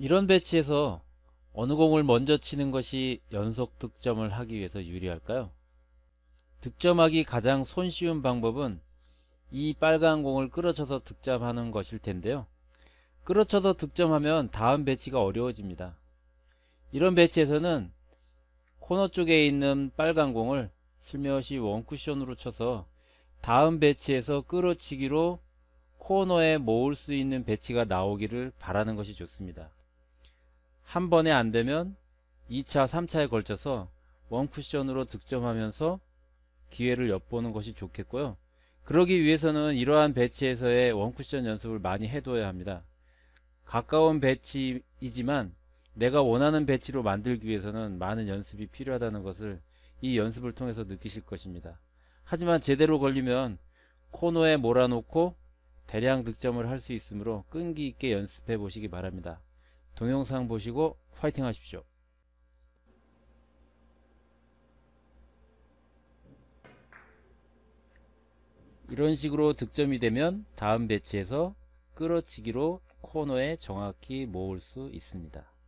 이런 배치에서 어느 공을 먼저 치는 것이 연속 득점을 하기 위해서 유리할까요? 득점하기 가장 손쉬운 방법은 이 빨간 공을 끌어쳐서 득점하는 것일 텐데요. 끌어쳐서 득점하면 다음 배치가 어려워집니다. 이런 배치에서는 코너 쪽에 있는 빨간 공을 슬며시 원쿠션으로 쳐서 다음 배치에서 끌어치기로 코너에 모을 수 있는 배치가 나오기를 바라는 것이 좋습니다. 한 번에 안 되면 2차, 3차에 걸쳐서 원쿠션으로 득점하면서 기회를 엿보는 것이 좋겠고요. 그러기 위해서는 이러한 배치에서의 원쿠션 연습을 많이 해둬야 합니다. 가까운 배치이지만 내가 원하는 배치로 만들기 위해서는 많은 연습이 필요하다는 것을 이 연습을 통해서 느끼실 것입니다. 하지만 제대로 걸리면 코너에 몰아놓고 대량 득점을 할 수 있으므로 끈기 있게 연습해 보시기 바랍니다. 동영상 보시고 화이팅 하십시오. 이런 식으로 득점이 되면 다음 배치에서 끌어치기로 코너에 정확히 모을 수 있습니다.